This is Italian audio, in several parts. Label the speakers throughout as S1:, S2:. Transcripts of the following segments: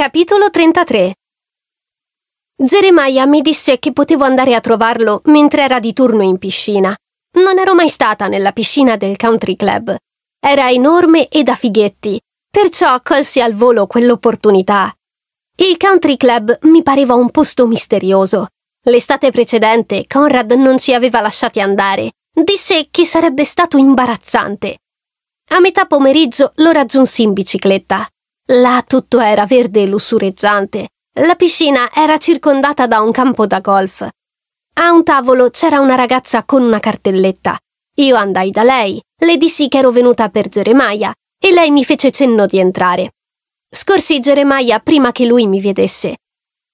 S1: Capitolo 33 Geremia mi disse che potevo andare a trovarlo mentre era di turno in piscina. Non ero mai stata nella piscina del country club. Era enorme e da fighetti, perciò colsi al volo quell'opportunità. Il country club mi pareva un posto misterioso. L'estate precedente Conrad non ci aveva lasciati andare. Disse che sarebbe stato imbarazzante. A metà pomeriggio lo raggiunsi in bicicletta. Là tutto era verde e lussureggiante. La piscina era circondata da un campo da golf. A un tavolo c'era una ragazza con una cartelletta. Io andai da lei, le dissi che ero venuta per Geremia e lei mi fece cenno di entrare. Scorsi Geremia prima che lui mi vedesse.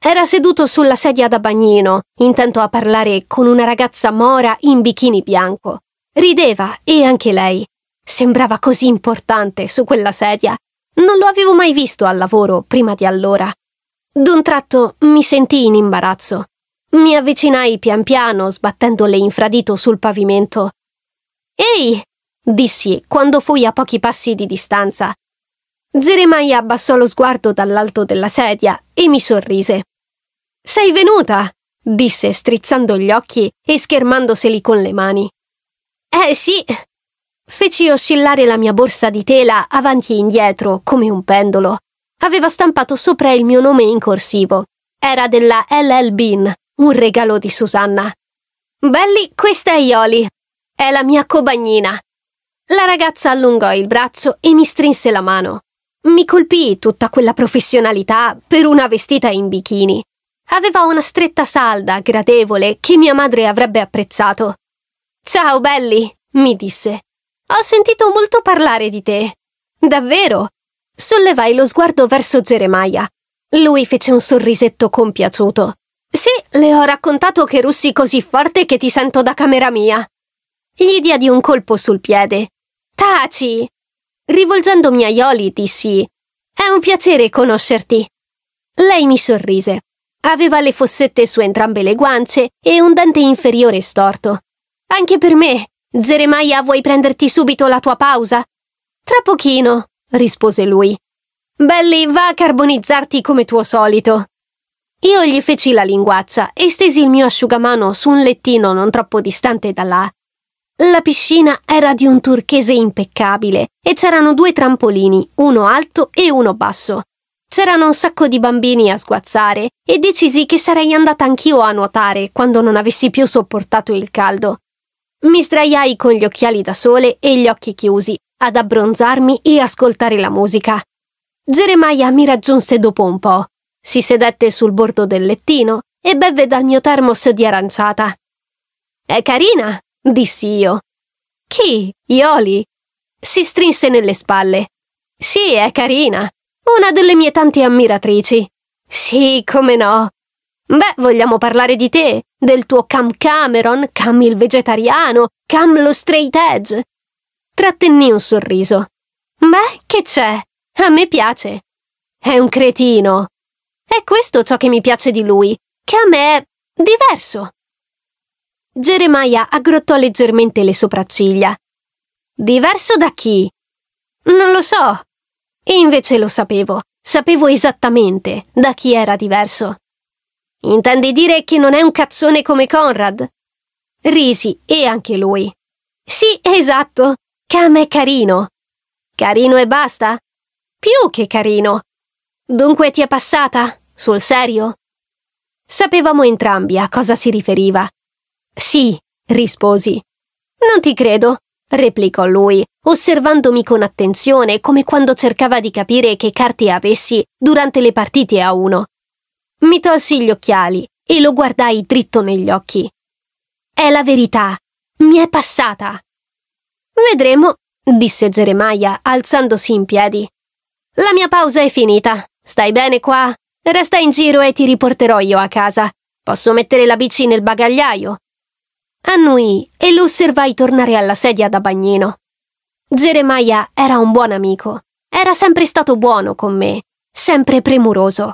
S1: Era seduto sulla sedia da bagnino, intento a parlare con una ragazza mora in bikini bianco. Rideva e anche lei. Sembrava così importante su quella sedia non lo avevo mai visto al lavoro prima di allora. D'un tratto mi sentii in imbarazzo. Mi avvicinai pian piano, sbattendo infradito sul pavimento. Ehi! dissi quando fui a pochi passi di distanza. Jeremiah abbassò lo sguardo dall'alto della sedia e mi sorrise. Sei venuta! disse strizzando gli occhi e schermandoseli con le mani. Eh sì, Feci oscillare la mia borsa di tela avanti e indietro, come un pendolo. Aveva stampato sopra il mio nome in corsivo. Era della LL Bean, un regalo di Susanna. Belli, questa è Ioli. È la mia cobagnina. La ragazza allungò il braccio e mi strinse la mano. Mi colpì tutta quella professionalità per una vestita in bikini. Aveva una stretta salda, gradevole, che mia madre avrebbe apprezzato. Ciao, belli, mi disse. Ho sentito molto parlare di te. Davvero? Sollevai lo sguardo verso Geremia. Lui fece un sorrisetto compiaciuto. Sì, le ho raccontato che russi così forte che ti sento da camera mia. Gli diedi un colpo sul piede. Taci! Rivolgendomi a Ioli dissi: È un piacere conoscerti. Lei mi sorrise. Aveva le fossette su entrambe le guance e un dente inferiore storto. Anche per me, Geremia, vuoi prenderti subito la tua pausa? Tra pochino, rispose lui. Belli, va a carbonizzarti come tuo solito. Io gli feci la linguaccia e stesi il mio asciugamano su un lettino non troppo distante da là. La piscina era di un turchese impeccabile e c'erano due trampolini, uno alto e uno basso. C'erano un sacco di bambini a sguazzare e decisi che sarei andata anch'io a nuotare quando non avessi più sopportato il caldo. Mi sdraiai con gli occhiali da sole e gli occhi chiusi, ad abbronzarmi e ascoltare la musica. Geremia mi raggiunse dopo un po'. Si sedette sul bordo del lettino e bevve dal mio termos di aranciata. È carina, dissi io. Chi? Ioli? Si strinse nelle spalle. Sì, è carina. Una delle mie tante ammiratrici. Sì, come no. Beh, vogliamo parlare di te? del tuo Cam Cameron, Cam il vegetariano, Cam lo straight edge. Trattenni un sorriso. Beh, che c'è? A me piace. È un cretino. È questo ciò che mi piace di lui, che a me è diverso. Geremia aggrottò leggermente le sopracciglia. Diverso da chi? Non lo so. E invece lo sapevo, sapevo esattamente da chi era diverso. Intendi dire che non è un cazzone come Conrad? Risi, e anche lui. Sì, esatto. Cam è carino. Carino e basta? Più che carino. Dunque ti è passata? Sul serio? Sapevamo entrambi a cosa si riferiva. Sì, risposi. Non ti credo, replicò lui, osservandomi con attenzione come quando cercava di capire che carte avessi durante le partite a uno. Mi tolsi gli occhiali e lo guardai dritto negli occhi. È la verità. Mi è passata. Vedremo, disse Geremia, alzandosi in piedi. La mia pausa è finita. Stai bene qua? Resta in giro e ti riporterò io a casa. Posso mettere la bici nel bagagliaio? Annui e lo osservai tornare alla sedia da bagnino. Geremia era un buon amico. Era sempre stato buono con me, sempre premuroso.